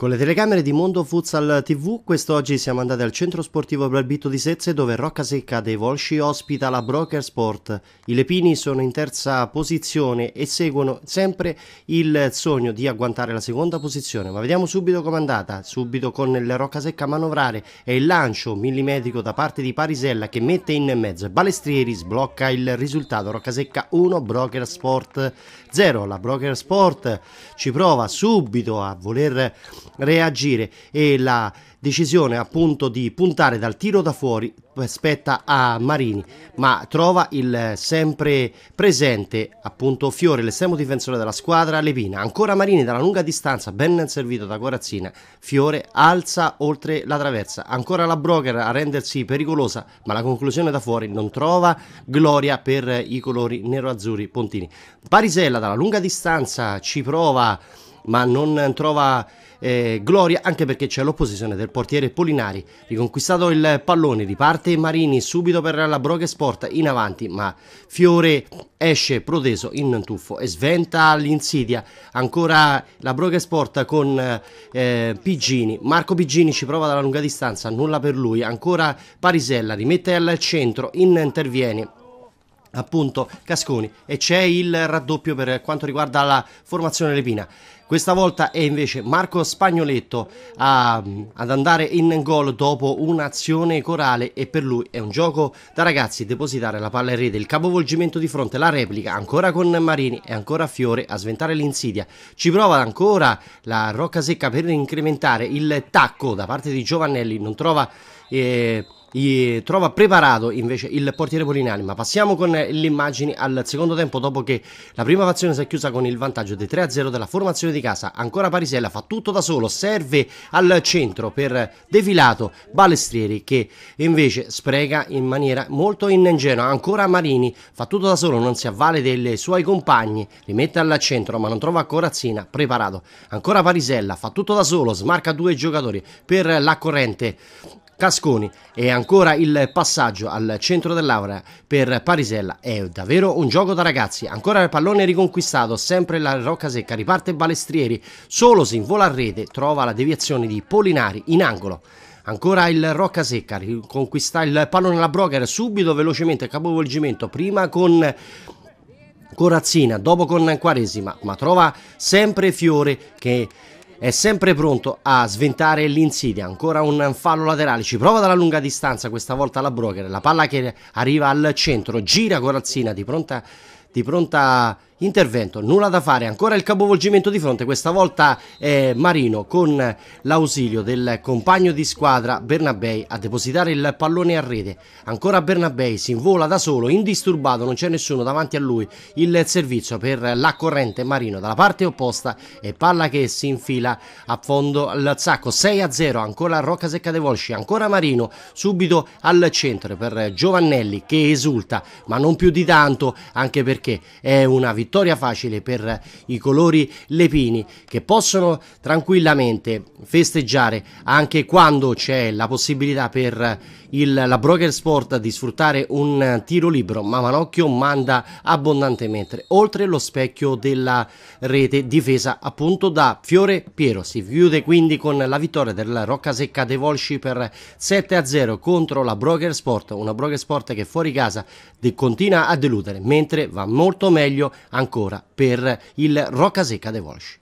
Con le telecamere di Mondo Futsal TV, quest'oggi siamo andati al centro sportivo Belbitto di Sezze dove Rocca Secca dei Volsci ospita la Broker Sport. I Lepini sono in terza posizione e seguono sempre il sogno di agguantare la seconda posizione, ma vediamo subito com'è andata, subito con il Rocca Secca a manovrare e il lancio millimetrico da parte di Parisella che mette in mezzo. Balestrieri sblocca il risultato, Rocca Secca 1, Broker Sport 0. La Broker Sport ci prova subito a voler reagire e la decisione appunto di puntare dal tiro da fuori spetta a Marini ma trova il sempre presente appunto Fiore l'estremo difensore della squadra Levina ancora Marini dalla lunga distanza ben servito da Corazzina Fiore alza oltre la traversa ancora la Broker a rendersi pericolosa ma la conclusione da fuori non trova gloria per i colori nero-azzurri Pontini Parisella dalla lunga distanza ci prova ma non trova eh, gloria anche perché c'è l'opposizione del portiere Polinari. Riconquistato il pallone, riparte Marini subito per la Broca Sport in avanti, ma Fiore esce proteso in tuffo e sventa l'insidia. Ancora la Broca Sport con eh, Piggini. Marco Pigini ci prova dalla lunga distanza, nulla per lui. Ancora Parisella rimette al centro, interviene appunto Casconi e c'è il raddoppio per quanto riguarda la formazione Lepina. Questa volta è invece Marco Spagnoletto a, ad andare in gol dopo un'azione corale e per lui è un gioco da ragazzi depositare la palla in rete, il capovolgimento di fronte, la replica ancora con Marini e ancora Fiore a sventare l'insidia. Ci prova ancora la Rocca Secca per incrementare il tacco da parte di Giovannelli, non trova... Eh, trova preparato invece il portiere Polinari. Ma passiamo con le immagini al secondo tempo dopo che la prima fazione si è chiusa con il vantaggio di 3-0 della formazione di casa. Ancora Parisella fa tutto da solo, serve al centro per defilato Balestrieri che invece spreca in maniera molto ingenua. Ancora Marini fa tutto da solo, non si avvale dei suoi compagni, li mette al centro ma non trova Corazzina preparato. Ancora Parisella fa tutto da solo, smarca due giocatori per la corrente Casconi e ancora il passaggio al centro dell'aura per Parisella è davvero un gioco da ragazzi, ancora il pallone riconquistato, sempre la rocca secca, riparte Balestrieri, solo si invola a rete, trova la deviazione di Polinari in angolo. Ancora il Rocca Secca, riconquista il pallone alla Broker subito, velocemente, capovolgimento, prima con Corazzina, dopo con Quaresima, ma trova sempre Fiore che è sempre pronto a sventare l'insidia, ancora un fallo laterale, ci prova dalla lunga distanza, questa volta la Broker, la palla che arriva al centro, gira Corazzina di pronta, di pronta intervento, nulla da fare, ancora il capovolgimento di fronte, questa volta eh, Marino con l'ausilio del compagno di squadra Bernabei a depositare il pallone a rete, ancora Bernabei si invola da solo, indisturbato, non c'è nessuno davanti a lui, il servizio per la corrente Marino dalla parte opposta e palla che si infila a fondo al sacco, 6 a 0, ancora Rocca Secca De Volsci, ancora Marino subito al centro per Giovannelli che esulta ma non più di tanto anche perché è una vittoria vittoria facile per i colori lepini che possono tranquillamente festeggiare anche quando c'è la possibilità per il, la Broker Sport di sfruttare un tiro libero, ma Manocchio manda abbondantemente oltre lo specchio della rete difesa appunto da Fiore Piero. Si chiude quindi con la vittoria del Roccasecca De Volsci per 7 a 0 contro la Broker Sport, una Broker Sport che fuori casa continua a deludere, mentre va molto meglio ancora per il Rocca Secca de Volsci.